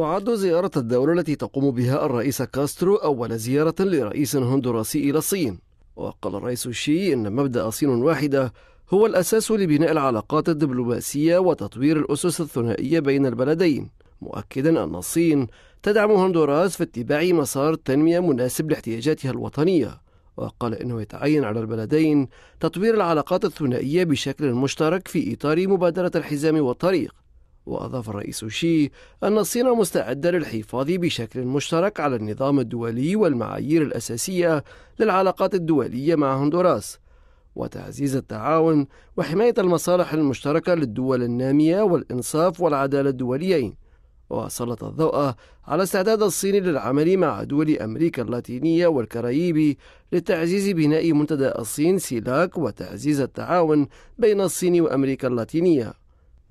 تعد زيارة الدولة التي تقوم بها الرئيس كاسترو أول زيارة لرئيس هندوراسي إلى الصين وقال الرئيس الشي إن مبدأ صين واحدة هو الأساس لبناء العلاقات الدبلوماسية وتطوير الأسس الثنائية بين البلدين مؤكدا أن الصين تدعم هندوراس في اتباع مسار تنمية مناسب لاحتياجاتها الوطنية وقال إنه يتعين على البلدين تطوير العلاقات الثنائية بشكل مشترك في إطار مبادرة الحزام والطريق وأضاف الرئيس شي أن الصين مستعدة للحفاظ بشكل مشترك على النظام الدولي والمعايير الأساسية للعلاقات الدولية مع هندوراس وتعزيز التعاون وحماية المصالح المشتركة للدول النامية والإنصاف والعدالة الدوليين وسلط الضوء على استعداد الصين للعمل مع دول أمريكا اللاتينية والكاريبي لتعزيز بناء منتدى الصين سيلاك وتعزيز التعاون بين الصين وأمريكا اللاتينية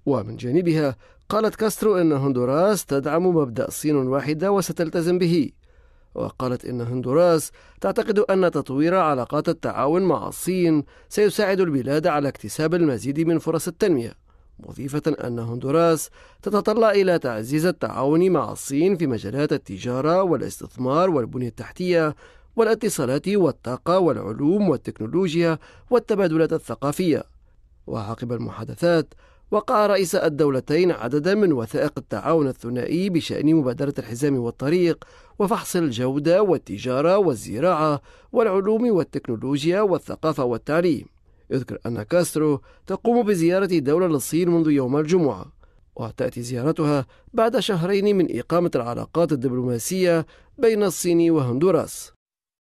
ومن جانبها قالت كاسترو أن هندوراس تدعم مبدأ صين واحدة وستلتزم به وقالت إن هندوراس تعتقد أن تطوير علاقات التعاون مع الصين سيساعد البلاد على اكتساب المزيد من فرص التنمية مضيفة أن هندوراس تتطلع إلى تعزيز التعاون مع الصين في مجالات التجارة والاستثمار والبنية التحتية والاتصالات والطاقة والعلوم والتكنولوجيا والتبادلات الثقافية وعقب المحادثات وقع رئيس الدولتين عددا من وثائق التعاون الثنائي بشأن مبادرة الحزام والطريق وفحص الجودة والتجارة والزراعة والعلوم والتكنولوجيا والثقافة والتعليم يذكر أن كاسترو تقوم بزيارة دولة للصين منذ يوم الجمعة وتأتي زيارتها بعد شهرين من إقامة العلاقات الدبلوماسية بين الصين وهندوراس